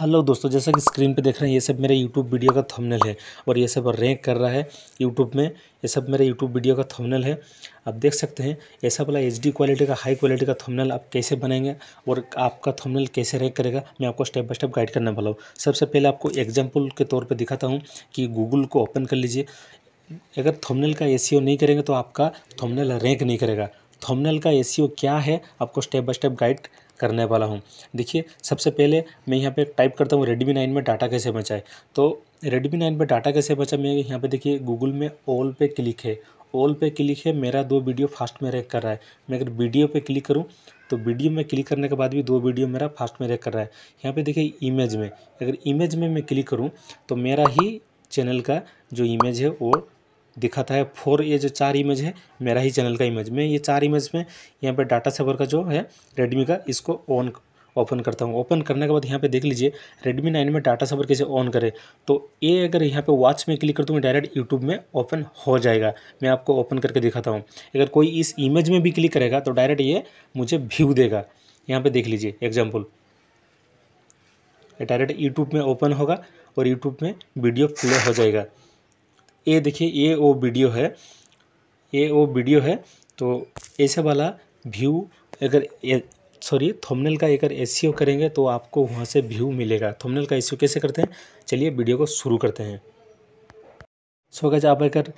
hello दोस्तों जैसा कि स्क्रीन पे देख रहे हैं ये सब मेरे यूट्यूब वीडियो का थंबनेल है और ये सब रैंक कर रहा है यूट्यूब में ये सब मेरे यूट्यूब वीडियो का थंबनेल है आप देख सकते हैं ऐसा वाला एच क्वालिटी का हाई क्वालिटी का थंबनेल आप कैसे बनाएंगे और आपका थंबनेल कैसे रैंक करेगा मैं आपको स्टेप बाय स्टेप गाइड करने वाला हूँ सबसे पहले आपको एग्जाम्पल के तौर पर दिखाता हूँ कि गूगल को ओपन कर लीजिए अगर थमनल का ए e नहीं करेंगे तो आपका थंबनेल रैंक नहीं करेगा थमनल का ए e क्या है आपको स्टेप बाय स्टेप गाइड करने वाला हूँ देखिए सबसे पहले मैं यहाँ पे टाइप करता हूँ रेडमी नाइन में डाटा कैसे बचाए तो रेडमी नाइन में डाटा कैसे बचा तो मैं यहाँ पे देखिए गूगल में ऑल पे क्लिक है ऑल पे क्लिक है मेरा दो वीडियो फास्ट में रेक कर रहा है मैं अगर वीडियो पे क्लिक करूँ तो वीडियो में क्लिक करने के बाद भी दो वीडियो मेरा फास्ट में रेक कर रहा है यहाँ पर देखिए इमेज में अगर इमेज में मैं क्लिक करूँ तो मेरा ही चैनल का जो इमेज है वो दिखाता है फोर ये जो चार इमेज है मेरा ही चैनल का इमेज में ये चार इमेज में यहाँ पे डाटा सेवर का जो है रेडमी का इसको ऑन ओपन करता हूँ ओपन करने के बाद यहाँ पे देख लीजिए Redmi 9 में डाटा सर्वर कैसे ऑन करें तो ये अगर यहाँ पे वॉच में क्लिक कर दूँगा डायरेक्ट यूट्यूब में ओपन हो जाएगा मैं आपको ओपन करके दिखाता हूँ अगर कोई इस इमेज में भी क्लिक करेगा तो डायरेक्ट ये मुझे व्यू देगा यहाँ पर देख लीजिए एग्जाम्पल डायरेक्ट यूट्यूब में ओपन होगा और यूट्यूब में वीडियो प्ले हो जाएगा ये देखिए ये वो वीडियो है ये वो वीडियो है तो ऐसे वाला व्यू अगर सॉरी थंबनेल का अगर एस e करेंगे तो आपको वहाँ से व्यू मिलेगा थंबनेल का एस e कैसे करते हैं चलिए वीडियो को शुरू करते हैं सो अगर आप अगर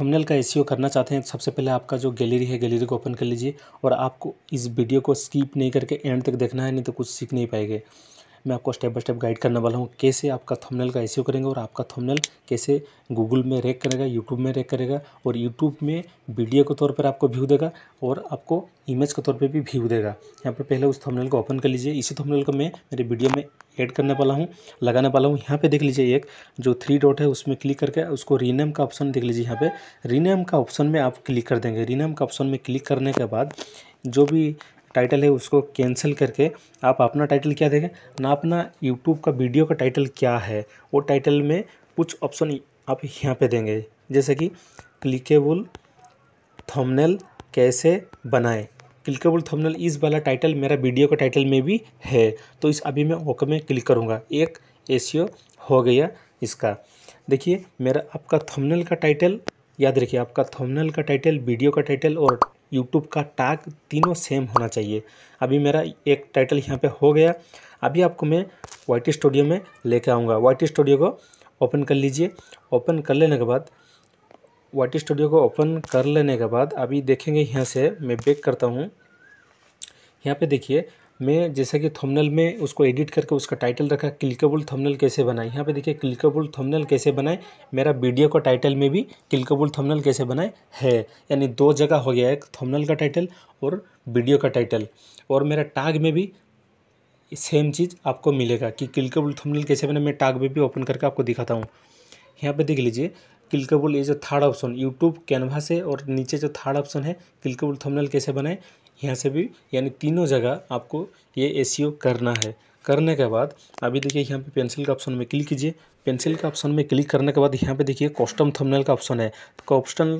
थंबनेल का एस e करना चाहते हैं सबसे पहले आपका जो गैलरी है गैलरी को ओपन कर लीजिए और आपको इस वीडियो को स्किप नहीं करके एंड तक देखना है नहीं तो कुछ सीख नहीं पाएंगे मैं आपको स्टेप बाय स्टेप गाइड करने वाला हूँ कैसे आपका थंबनेल का ऐसे e करेंगे और आपका थंबनेल कैसे गूगल में रैक करेगा यूट्यूब में रैक करेगा और यूट्यूब में वीडियो के तौर पर आपको व्यू देगा और आपको इमेज के तौर पर भी व्यू देगा यहाँ पर पहले उस थंबनेल को ओपन कर लीजिए इसी थमनेल को मैं मेरे वीडियो में एड करने वाला हूँ लगाने वाला हूँ यहाँ पर देख लीजिए एक जो थ्री डॉट है उसमें क्लिक करके उसको रीनेम का ऑप्शन देख लीजिए यहाँ पर रीनेम का ऑप्शन में आप क्लिक कर देंगे रीनेम का ऑप्शन में क्लिक करने के बाद जो भी टाइटल है उसको कैंसिल करके आप अपना टाइटल क्या देंगे ना अपना यूट्यूब का वीडियो का टाइटल क्या है वो टाइटल में कुछ ऑप्शन आप यहाँ पे देंगे जैसे कि क्लिकेबल थंबनेल कैसे बनाएं क्लिकेबल थंबनेल इस वाला टाइटल मेरा वीडियो का टाइटल में भी है तो इस अभी मैं ओके में क्लिक करूँगा एक ए हो गया इसका देखिए मेरा आपका थंबनेल का टाइटल याद रखिए आपका थंबनेल का टाइटल वीडियो का टाइटल और यूट्यूब का टैग तीनों सेम होना चाहिए अभी मेरा एक टाइटल यहाँ पे हो गया अभी आपको मैं वाइट स्टूडियो में लेके आऊँगा वाइट स्टूडियो को ओपन कर लीजिए ओपन कर लेने के बाद वाइट स्टूडियो को ओपन कर लेने के बाद अभी देखेंगे यहाँ से मैं बेक करता हूँ यहाँ पे देखिए मैं जैसा कि थंबनेल में उसको एडिट करके उसका टाइटल रखा क्लिकेबल थंबनेल कैसे बनाए यहाँ पे देखिए क्लिकेबल थंबनेल कैसे बनाए मेरा वीडियो का टाइटल में भी क्लिकेबल थंबनेल कैसे बनाए है यानी दो जगह हो गया एक थंबनेल का टाइटल और वीडियो का टाइटल और मेरा टैग में भी सेम चीज़ आपको मिलेगा कि क्लिकेबल थंबनेल कैसे बनाए मैं टैग में भी ओपन करके आपको दिखाता हूँ यहाँ पर देख लीजिए क्लिकेबल ये जो थर्ड ऑप्शन यूट्यूब कैनवा से और नीचे जो थर्ड ऑप्शन है क्लिकेबल थंबनेल कैसे बनाए यहाँ से भी यानी तीनों जगह आपको ये ए e करना है करने के बाद अभी देखिए यहाँ पे पेंसिल का ऑप्शन में क्लिक कीजिए पेंसिल का ऑप्शन में क्लिक करने के बाद यहाँ पे देखिए कॉस्टम थंबनेल का ऑप्शन है तो कॉस्टम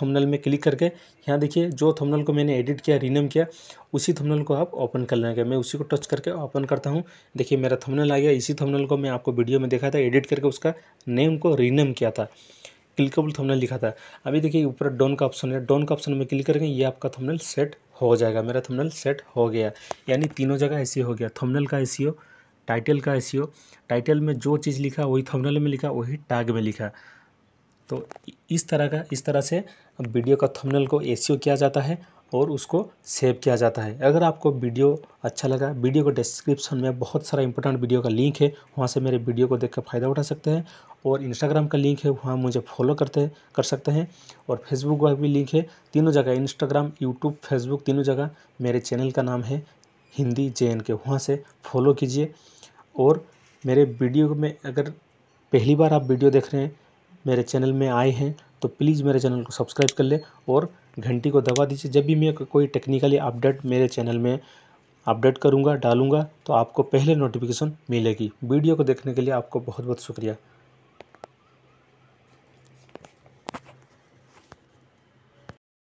थंबनेल में क्लिक करके यहाँ देखिए जो थंबनेल को मैंने एडिट किया रिनेम किया उसी थंबनेल को आप ओपन कर लेंगे मैं उसी को टच करके ओपन करता हूँ देखिए मेरा थंबनेल आ गया इसी थंबनेल को मैं आपको वीडियो में देखा था एडिट करके उसका नेम को रिनेम किया था क्लिकेबल थंबनेल लिखा था अभी देखिए ऊपर डॉन का ऑप्शन है डॉन का ऑप्शन में क्लिक करके ये आपका थंबनेल सेट हो जाएगा मेरा थंबनेल सेट हो गया यानी तीनों जगह ऐसे हो गया थंबनेल का ऐसी टाइटल e का ऐसी टाइटल e में जो चीज़ लिखा वही थंबनेल में लिखा वही टैग में लिखा तो इस तरह का इस तरह से वीडियो का थंबनेल को एसीओ e किया जाता है और उसको सेव किया जाता है अगर आपको वीडियो अच्छा लगा वीडियो को डिस्क्रिप्शन में बहुत सारा इंपॉर्टेंट वीडियो का लिंक है वहाँ से मेरे वीडियो को देख कर फ़ायदा उठा सकते हैं और इंस्टाग्राम का लिंक है वहाँ मुझे फॉलो करते कर सकते हैं और फेसबुक का भी लिंक है तीनों जगह इंस्टाग्राम यूट्यूब फेसबुक तीनों जगह मेरे चैनल का नाम है हिंदी जे के वहाँ से फॉलो कीजिए और मेरे वीडियो में अगर पहली बार आप वीडियो देख रहे हैं मेरे चैनल में आए हैं तो प्लीज़ मेरे चैनल को सब्सक्राइब कर ले और घंटी को दबा दीजिए जब भी मैं कोई टेक्निकली अपडेट मेरे चैनल में अपडेट करूँगा डालूँगा तो आपको पहले नोटिफिकेशन मिलेगी वीडियो को देखने के लिए आपको बहुत बहुत शुक्रिया